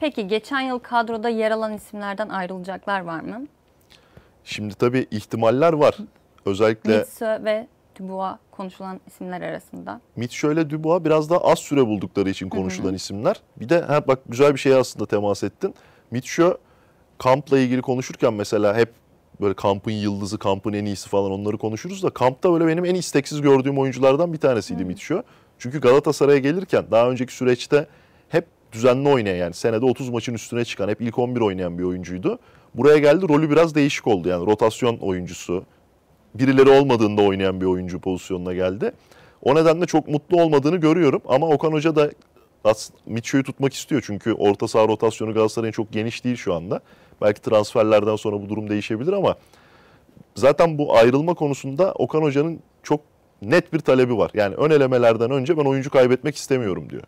Peki geçen yıl kadroda yer alan isimlerden ayrılacaklar var mı? Şimdi tabii ihtimaller var. Özellikle Mitsu ve Dubois konuşulan isimler arasında. Mitsu ile Dubois biraz daha az süre buldukları için konuşulan isimler. Bir de ha, bak güzel bir şey aslında temas ettin. Mitsu kampla ilgili konuşurken mesela hep böyle kampın yıldızı, kampın en iyisi falan onları konuşuruz da kampta böyle benim en isteksiz gördüğüm oyunculardan bir tanesiydi Mitsu. Çünkü Galatasaray'a gelirken daha önceki süreçte düzenli oynayan yani senede 30 maçın üstüne çıkan hep ilk 11 oynayan bir oyuncuydu. Buraya geldi rolü biraz değişik oldu yani rotasyon oyuncusu. Birileri olmadığında oynayan bir oyuncu pozisyonuna geldi. O nedenle çok mutlu olmadığını görüyorum ama Okan Hoca da Mitchell'i tutmak istiyor çünkü orta saha rotasyonu Galatasaray'ın çok geniş değil şu anda. Belki transferlerden sonra bu durum değişebilir ama zaten bu ayrılma konusunda Okan Hoca'nın çok net bir talebi var. Yani ön elemelerden önce ben oyuncu kaybetmek istemiyorum diyor.